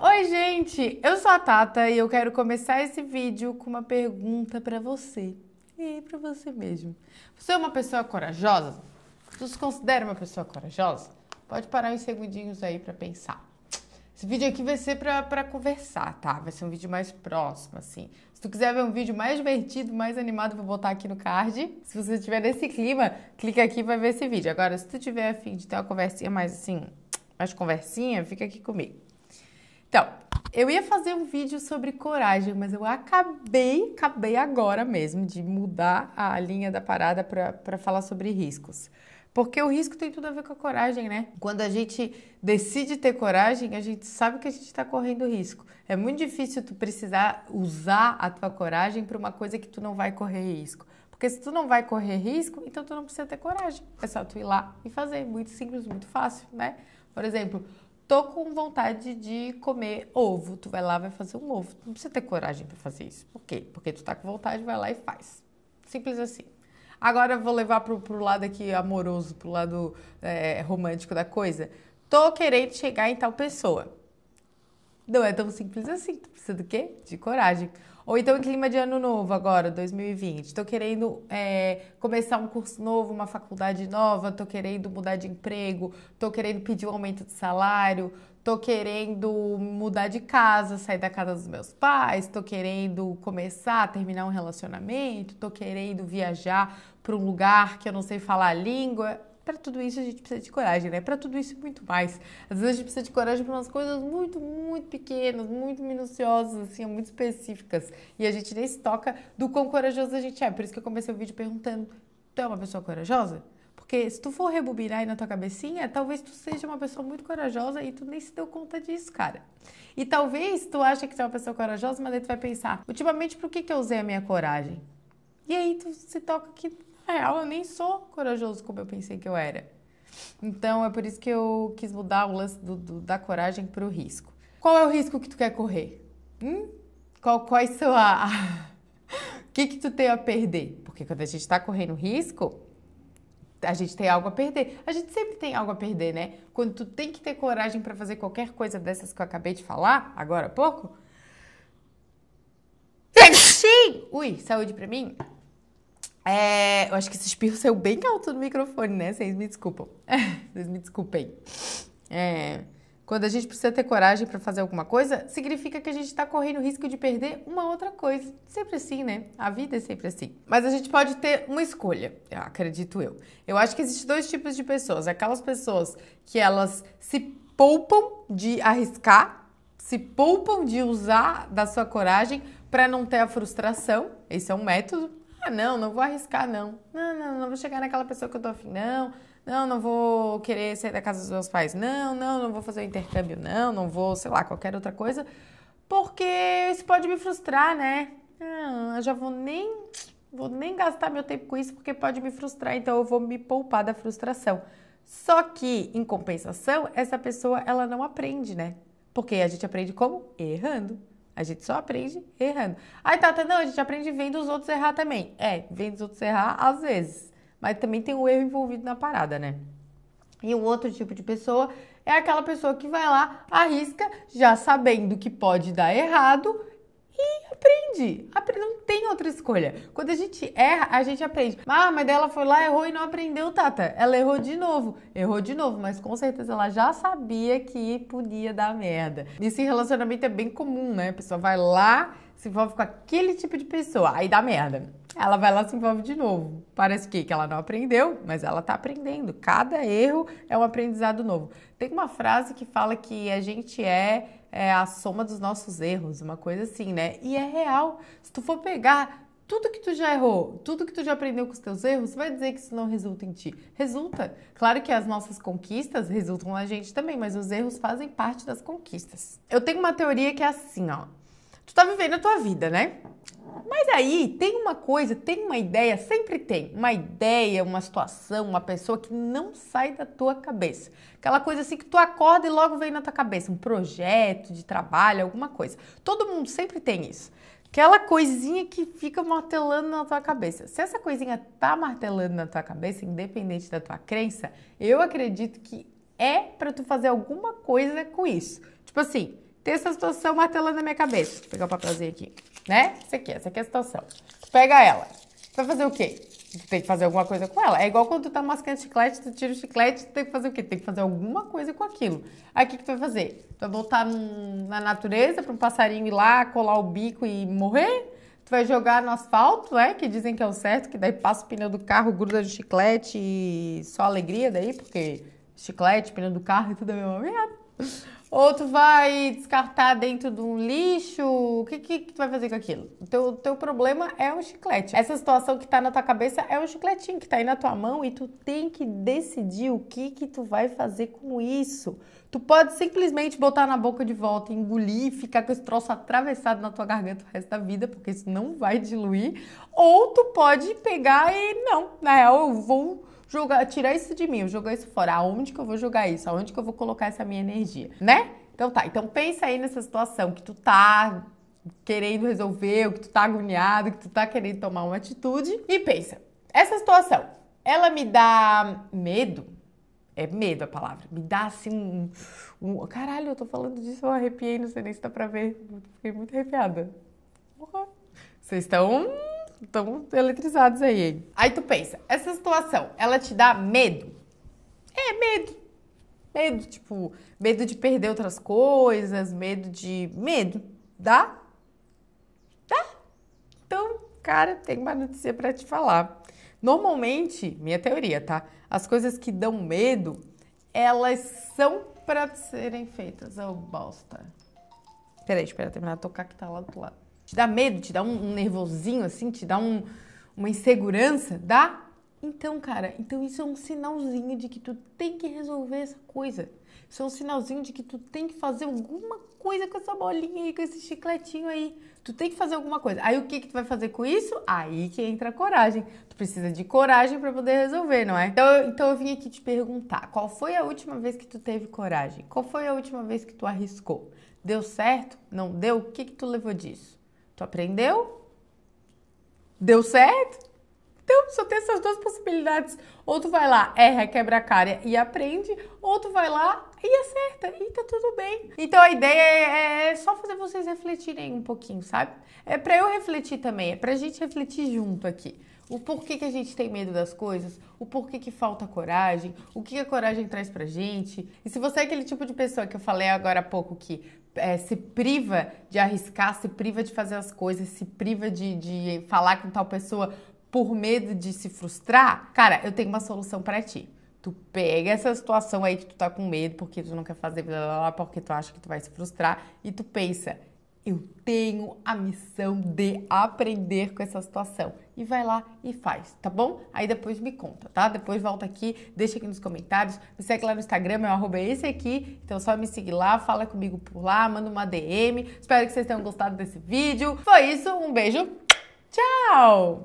Oi, gente! Eu sou a Tata e eu quero começar esse vídeo com uma pergunta para você. E para você mesmo. Você é uma pessoa corajosa? Você se considera uma pessoa corajosa? Pode parar uns segundinhos aí para pensar. Esse vídeo aqui vai ser para conversar, tá? Vai ser um vídeo mais próximo, assim. Se tu quiser ver um vídeo mais divertido, mais animado, vou botar aqui no card. Se você estiver nesse clima, clica aqui e vai ver esse vídeo. Agora, se tu tiver afim de ter uma conversinha mais assim, mais conversinha, fica aqui comigo. Então, eu ia fazer um vídeo sobre coragem, mas eu acabei, acabei agora mesmo de mudar a linha da parada para falar sobre riscos. Porque o risco tem tudo a ver com a coragem, né? Quando a gente decide ter coragem, a gente sabe que a gente está correndo risco. É muito difícil tu precisar usar a tua coragem para uma coisa que tu não vai correr risco. Porque se tu não vai correr risco, então tu não precisa ter coragem. É só tu ir lá e fazer. Muito simples, muito fácil, né? Por exemplo, tô com vontade de comer ovo. Tu vai lá, vai fazer um ovo. não precisa ter coragem para fazer isso. Por quê? Porque tu tá com vontade, vai lá e faz. Simples assim. Agora eu vou levar pro, pro lado aqui amoroso, pro lado é, romântico da coisa. Tô querendo chegar em tal pessoa. Não é tão simples assim. Tu precisa do quê? De coragem. Ou então em clima de ano novo agora, 2020. Estou querendo é, começar um curso novo, uma faculdade nova, estou querendo mudar de emprego, estou querendo pedir um aumento de salário, estou querendo mudar de casa, sair da casa dos meus pais, estou querendo começar, terminar um relacionamento, estou querendo viajar para um lugar que eu não sei falar a língua para tudo isso a gente precisa de coragem, né? Para tudo isso e muito mais. Às vezes a gente precisa de coragem para umas coisas muito, muito pequenas, muito minuciosas, assim, muito específicas. E a gente nem se toca do quão corajoso a gente é. Por isso que eu comecei o vídeo perguntando: tu é uma pessoa corajosa? Porque se tu for rebobinar aí na tua cabecinha, talvez tu seja uma pessoa muito corajosa e tu nem se deu conta disso, cara. E talvez tu acha que tu é uma pessoa corajosa, mas aí tu vai pensar, ultimamente, por que, que eu usei a minha coragem? E aí tu se toca que na real, eu nem sou corajoso como eu pensei que eu era. Então é por isso que eu quis mudar o lance do, do, da coragem para o risco. Qual é o risco que tu quer correr? Hum? Qual, quais são a. O que, que tu tem a perder? Porque quando a gente está correndo risco, a gente tem algo a perder. A gente sempre tem algo a perder, né? Quando tu tem que ter coragem para fazer qualquer coisa dessas que eu acabei de falar, agora há pouco. Sim! Ui, saúde para mim. É, eu acho que esse espirro saiu bem alto no microfone, né? Vocês me desculpam. Vocês me desculpem. É, quando a gente precisa ter coragem para fazer alguma coisa, significa que a gente está correndo o risco de perder uma outra coisa. Sempre assim, né? A vida é sempre assim. Mas a gente pode ter uma escolha, acredito eu. Eu acho que existem dois tipos de pessoas. Aquelas pessoas que elas se poupam de arriscar, se poupam de usar da sua coragem para não ter a frustração. Esse é um método ah, não, não vou arriscar, não. Não, não, não vou chegar naquela pessoa que eu tô afim, não. Não, não vou querer sair da casa dos meus pais, não, não, não vou fazer o intercâmbio, não, não vou, sei lá, qualquer outra coisa, porque isso pode me frustrar, né? Ah, eu já vou nem, vou nem gastar meu tempo com isso porque pode me frustrar, então eu vou me poupar da frustração. Só que, em compensação, essa pessoa, ela não aprende, né? Porque a gente aprende como? Errando. A gente só aprende errando. Aí, Tata, tá, tá, não, a gente aprende vendo os outros errar também. É, vendo os outros errar às vezes. Mas também tem o um erro envolvido na parada, né? E o um outro tipo de pessoa é aquela pessoa que vai lá, arrisca, já sabendo que pode dar errado e aprende. aprende. Não tem outra escolha. Quando a gente erra, a gente aprende. Ah, mas ela foi lá, errou e não aprendeu, Tata. Ela errou de novo. Errou de novo, mas com certeza ela já sabia que podia dar merda. Isso em relacionamento é bem comum, né? A pessoa vai lá, se envolve com aquele tipo de pessoa, aí dá merda. Ela vai lá se envolve de novo. Parece que, que ela não aprendeu, mas ela está aprendendo. Cada erro é um aprendizado novo. Tem uma frase que fala que a gente é, é a soma dos nossos erros, uma coisa assim, né? E é real. Se tu for pegar tudo que tu já errou, tudo que tu já aprendeu com os teus erros, vai dizer que isso não resulta em ti. Resulta. Claro que as nossas conquistas resultam na gente também, mas os erros fazem parte das conquistas. Eu tenho uma teoria que é assim, ó. Tu tá vivendo a tua vida, né? Mas aí tem uma coisa, tem uma ideia, sempre tem uma ideia, uma situação, uma pessoa que não sai da tua cabeça. Aquela coisa assim que tu acorda e logo vem na tua cabeça, um projeto de trabalho, alguma coisa. Todo mundo sempre tem isso. Aquela coisinha que fica martelando na tua cabeça. Se essa coisinha tá martelando na tua cabeça, independente da tua crença, eu acredito que é para tu fazer alguma coisa com isso. Tipo assim, tem essa situação martelando na minha cabeça. Deixa eu pegar o um papelzinho aqui, né? Isso aqui, essa aqui é a situação. Tu pega ela. Tu vai fazer o quê? Tu tem que fazer alguma coisa com ela. É igual quando tu tá mascando chiclete, tu tira o chiclete, tu tem que fazer o quê? Tu tem que fazer alguma coisa com aquilo. Aí o que, que tu vai fazer? Tu vai voltar num, na natureza para um passarinho ir lá, colar o bico e morrer? Tu vai jogar no asfalto, né? Que dizem que é o certo, que daí passa o pneu do carro, gruda no chiclete e só alegria daí, porque chiclete, pneu do carro e tudo é mesma é merda. Ou tu vai descartar dentro de um lixo? O que, que, que tu vai fazer com aquilo? O teu, teu problema é o chiclete. Essa situação que tá na tua cabeça é o chicletinho que tá aí na tua mão e tu tem que decidir o que que tu vai fazer com isso. Tu pode simplesmente botar na boca de volta, engolir, ficar com esse troço atravessado na tua garganta o resto da vida, porque isso não vai diluir. Ou tu pode pegar e não, na real, eu vou joga, tirar isso de mim, jogar isso fora. Aonde que eu vou jogar isso? Aonde que eu vou colocar essa minha energia, né? Então tá, então pensa aí nessa situação que tu tá querendo resolver, que tu tá agoniado, que tu tá querendo tomar uma atitude e pensa, essa situação, ela me dá medo? É medo a palavra. Me dá assim um, um Caralho, eu tô falando disso, eu arrepiei, não sei nem se dá pra ver. Fiquei muito arrepiada. Vocês estão Estão eletrizados aí, hein? Aí tu pensa, essa situação, ela te dá medo? É, medo. Medo, tipo, medo de perder outras coisas, medo de. Medo. Dá? Dá. Então, cara, tem uma notícia para te falar. Normalmente, minha teoria, tá? As coisas que dão medo, elas são para serem feitas. Ô, oh, bosta. Peraí, espera terminar de tocar que tá lá do outro lado. Te dá medo, te dá um, um nervosinho assim, te dá um, uma insegurança? Dá? Então, cara, então isso é um sinalzinho de que tu tem que resolver essa coisa. Isso é um sinalzinho de que tu tem que fazer alguma coisa com essa bolinha aí, com esse chicletinho aí. Tu tem que fazer alguma coisa. Aí o que que tu vai fazer com isso? Aí que entra a coragem. Tu precisa de coragem para poder resolver, não é? Então, eu, então eu vim aqui te perguntar, qual foi a última vez que tu teve coragem? Qual foi a última vez que tu arriscou? Deu certo? Não deu? O que que tu levou disso? Tu aprendeu? Deu certo? Então, só tem essas duas possibilidades. Ou tu vai lá, erra, quebra a cara e aprende, ou tu vai lá e acerta, e tá tudo bem. Então a ideia é, é só fazer vocês refletirem um pouquinho, sabe? É para eu refletir também, é pra gente refletir junto aqui. O porquê que a gente tem medo das coisas, o porquê que falta coragem, o que a coragem traz pra gente. E se você é aquele tipo de pessoa que eu falei agora há pouco que é, se priva de arriscar, se priva de fazer as coisas, se priva de, de falar com tal pessoa por medo de se frustrar, cara, eu tenho uma solução para ti. Tu pega essa situação aí que tu tá com medo, porque tu não quer fazer, blá, blá, blá, porque tu acha que tu vai se frustrar, e tu pensa, eu tenho a missão de aprender com essa situação. E vai lá e faz, tá bom? Aí depois me conta, tá? Depois volta aqui, deixa aqui nos comentários, me segue lá no Instagram, meu arroba é esse aqui. Então só me seguir lá, fala comigo por lá, manda uma DM. Espero que vocês tenham gostado desse vídeo. Foi isso, um beijo, tchau!